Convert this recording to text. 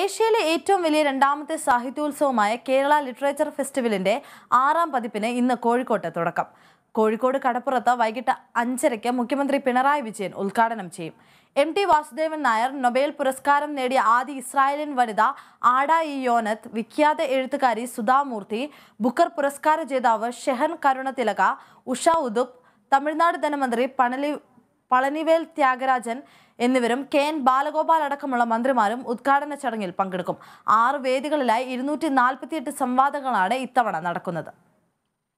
ഏഷ്യയിലെ ഏറ്റവും വലിയ രണ്ടാമത്തെ സാഹിത്യോത്സവമായ കേരള ലിറ്ററേച്ചർ ഫെസ്റ്റിവലിന്റെ ആറാം പതിപ്പിന് ഇന്ന് കോഴിക്കോട്ട് തുടക്കം കോഴിക്കോട് കടപ്പുറത്ത് വൈകിട്ട് അഞ്ചരയ്ക്ക് മുഖ്യമന്ത്രി പിണറായി വിജയൻ ഉദ്ഘാടനം ചെയ്യും M T Vasudevan Nair Nobel പുരസ്കാരം നേടിയ ആദ്യ ഇസ്രായേലിൻ വനിത ആഡ ഇ യോനത്ത് വിഖ്യാത എഴുത്തുകാരി സുധാമൂർത്തി ബുക്കർ പുരസ്കാര ജേതാവ് ഷെഹൻ കരുണതിലക ഉഷ ഉദുപ് തമിഴ്നാട് ധനമന്ത്രി പണലി പളനിവേൽ ത്യാഗരാജൻ എന്നിവരും കെ എൻ ബാലഗോപാൽ അടക്കമുള്ള മന്ത്രിമാരും ഉദ്ഘാടന ചടങ്ങിൽ പങ്കെടുക്കും ആറ് വേദികളിലായി ഇരുന്നൂറ്റി നാൽപ്പത്തിയെട്ട് സംവാദങ്ങളാണ് ഇത്തവണ നടക്കുന്നത്